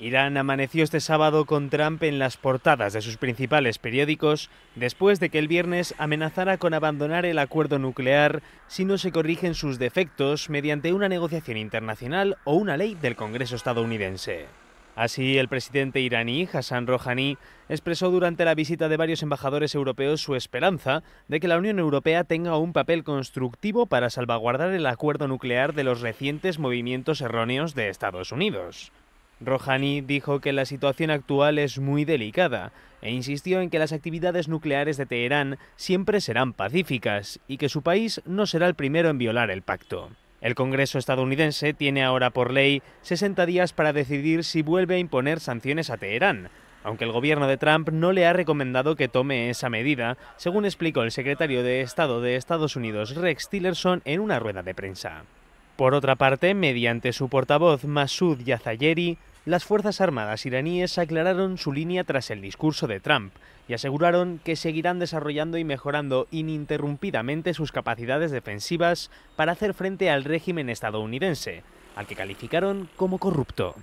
Irán amaneció este sábado con Trump en las portadas de sus principales periódicos después de que el viernes amenazara con abandonar el acuerdo nuclear si no se corrigen sus defectos mediante una negociación internacional o una ley del Congreso estadounidense. Así, el presidente iraní, Hassan Rouhani, expresó durante la visita de varios embajadores europeos su esperanza de que la Unión Europea tenga un papel constructivo para salvaguardar el acuerdo nuclear de los recientes movimientos erróneos de Estados Unidos. Rouhani dijo que la situación actual es muy delicada e insistió en que las actividades nucleares de Teherán siempre serán pacíficas y que su país no será el primero en violar el pacto. El Congreso estadounidense tiene ahora por ley 60 días para decidir si vuelve a imponer sanciones a Teherán, aunque el gobierno de Trump no le ha recomendado que tome esa medida, según explicó el secretario de Estado de Estados Unidos Rex Tillerson en una rueda de prensa. Por otra parte, mediante su portavoz Masoud Yazayeri, las Fuerzas Armadas iraníes aclararon su línea tras el discurso de Trump y aseguraron que seguirán desarrollando y mejorando ininterrumpidamente sus capacidades defensivas para hacer frente al régimen estadounidense, al que calificaron como corrupto.